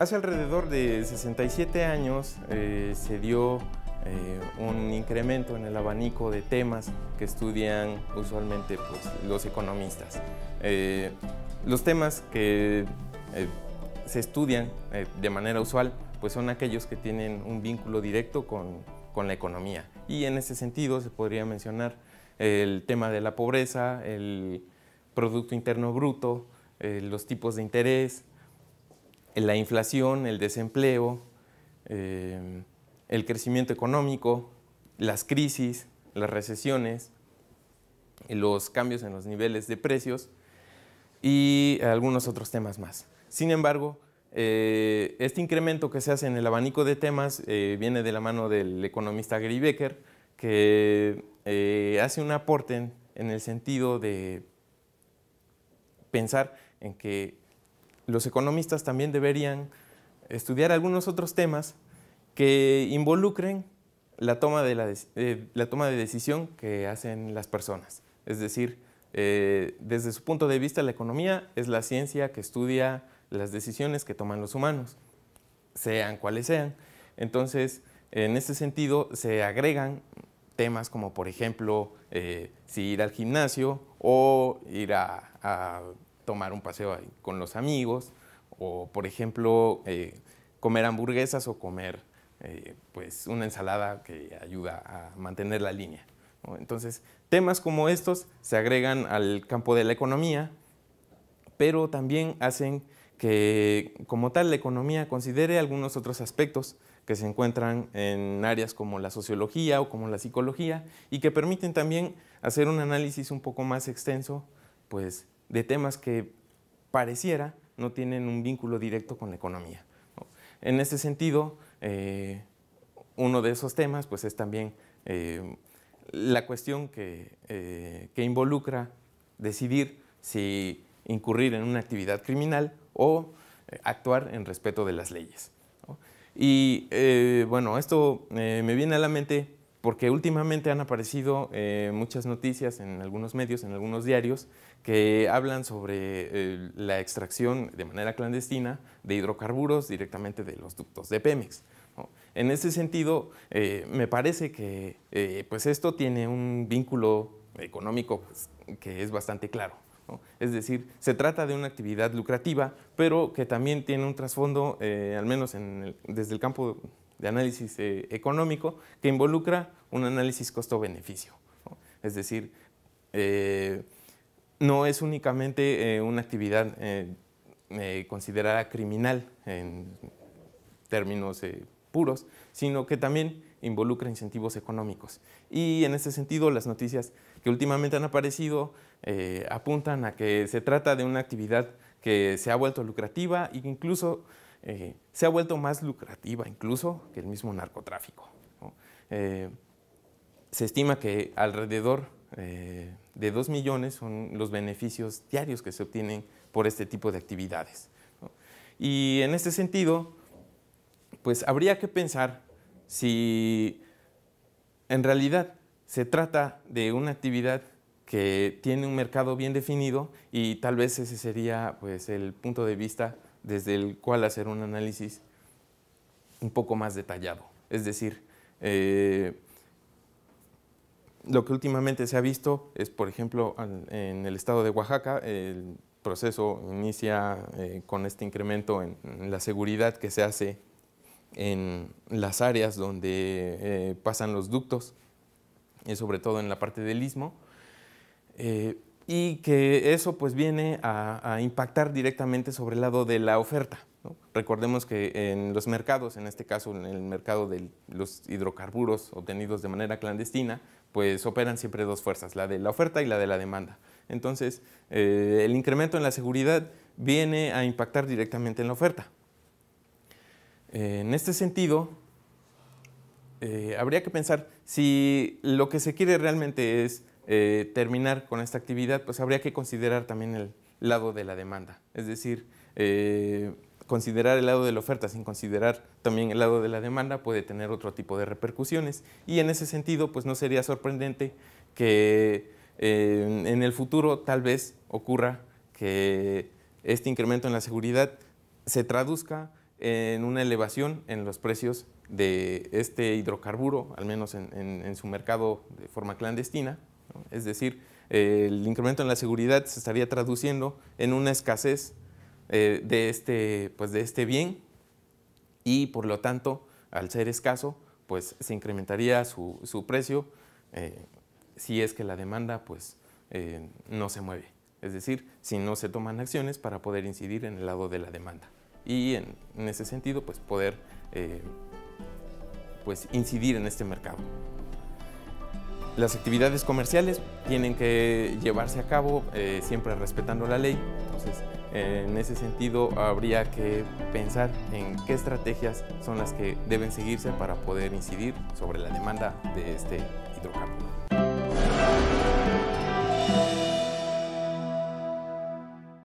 Hace alrededor de 67 años eh, se dio eh, un incremento en el abanico de temas que estudian usualmente pues, los economistas. Eh, los temas que se estudian de manera usual pues son aquellos que tienen un vínculo directo con, la economía. Y en ese sentido se podría mencionar el tema de la pobreza, el Producto Interno Bruto, los tipos de interés, la inflación, el desempleo, eh, el crecimiento económico, las crisis, las recesiones, los cambios en los niveles de precios y algunos otros temas más. Sin embargo, eh, este incremento que se hace en el abanico de temas eh, viene de la mano del economista Gary Becker, que hace un aporte en, el sentido de pensar en que los economistas también deberían estudiar algunos otros temas que involucren la toma de, la, eh, toma de decisión que hacen las personas. Es decir, eh, desde su punto de vista, la economía es la ciencia que estudia las decisiones que toman los humanos, sean cuales sean. Entonces, en este sentido, se agregan temas como, por ejemplo, eh, si ir al gimnasio o ir a tomar un paseo con los amigos o, por ejemplo, eh, comer hamburguesas o comer eh, pues una ensalada que ayuda a mantener la línea. Entonces, temas como estos se agregan al campo de la economía, pero también hacen que como tal la economía considere algunos otros aspectos que se encuentran en áreas como la sociología o como la psicología y que permiten también hacer un análisis un poco más extenso pues de temas que pareciera no tienen un vínculo directo con la economía. En ese sentido, eh, uno de esos temas pues, es también eh, la cuestión eh, que, involucra decidir si incurrir en una actividad criminal o actuar en respeto de las leyes. Y bueno, esto me viene a la mente porque últimamente han aparecido eh, muchas noticias en algunos medios, en algunos diarios, que hablan sobre eh, la extracción de manera clandestina de hidrocarburos directamente de los ductos de Pemex. En ese sentido, eh, me parece que pues esto tiene un vínculo económico pues, que es bastante claro. Es decir, se trata de una actividad lucrativa, pero que también tiene un trasfondo, al menos desde el campo de análisis eh, económico que involucra un análisis costo-beneficio. Es decir, eh, no es únicamente eh, una actividad considerada criminal en términos puros, sino que también involucra incentivos económicos. Y en ese sentido, las noticias que últimamente han aparecido apuntan a que se trata de una actividad que se ha vuelto lucrativa e incluso eh, se ha vuelto más lucrativa incluso que el mismo narcotráfico. Eh, se estima que alrededor eh, de 2 millones son los beneficios diarios que se obtienen por este tipo de actividades. Y en este sentido, pues habría que pensar si en realidad se trata de una actividad que tiene un mercado bien definido y tal vez ese sería pues, el punto de vista desde el cual hacer un análisis un poco más detallado. Es decir, eh, lo que últimamente se ha visto es, por ejemplo, en el estado de Oaxaca, el proceso inicia eh, con este incremento en, la seguridad que se hace en las áreas donde eh, pasan los ductos, y sobre todo en la parte del istmo y que eso pues viene a, impactar directamente sobre el lado de la oferta. Recordemos que en los mercados, en este caso en el mercado de los hidrocarburos obtenidos de manera clandestina, pues operan siempre dos fuerzas, la de la oferta y la de la demanda. Entonces, eh, el incremento en la seguridad viene a impactar directamente en la oferta. en este sentido, eh, habría que pensar si lo que se quiere realmente es eh, terminar con esta actividad, pues habría que considerar también el lado de la demanda. Es decir, eh, considerar el lado de la oferta sin considerar también el lado de la demanda puede tener otro tipo de repercusiones. Y en ese sentido, pues no sería sorprendente que eh, en el futuro tal vez ocurra que este incremento en la seguridad se traduzca en una elevación en los precios de este hidrocarburo, al menos en su mercado de forma clandestina, es decir, el incremento en la seguridad se estaría traduciendo en una escasez eh, este, pues, de, este, bien y por lo tanto, al ser escaso, pues se incrementaría su, precio eh, si es que la demanda pues, eh, no se mueve. Es decir, si no se toman acciones para poder incidir en el lado de la demanda y en, ese sentido pues poder pues, incidir en este mercado. Las actividades comerciales tienen que llevarse a cabo eh, siempre respetando la ley, entonces eh, en ese sentido habría que pensar en qué estrategias son las que deben seguirse para poder incidir sobre la demanda de este hidrocarburo.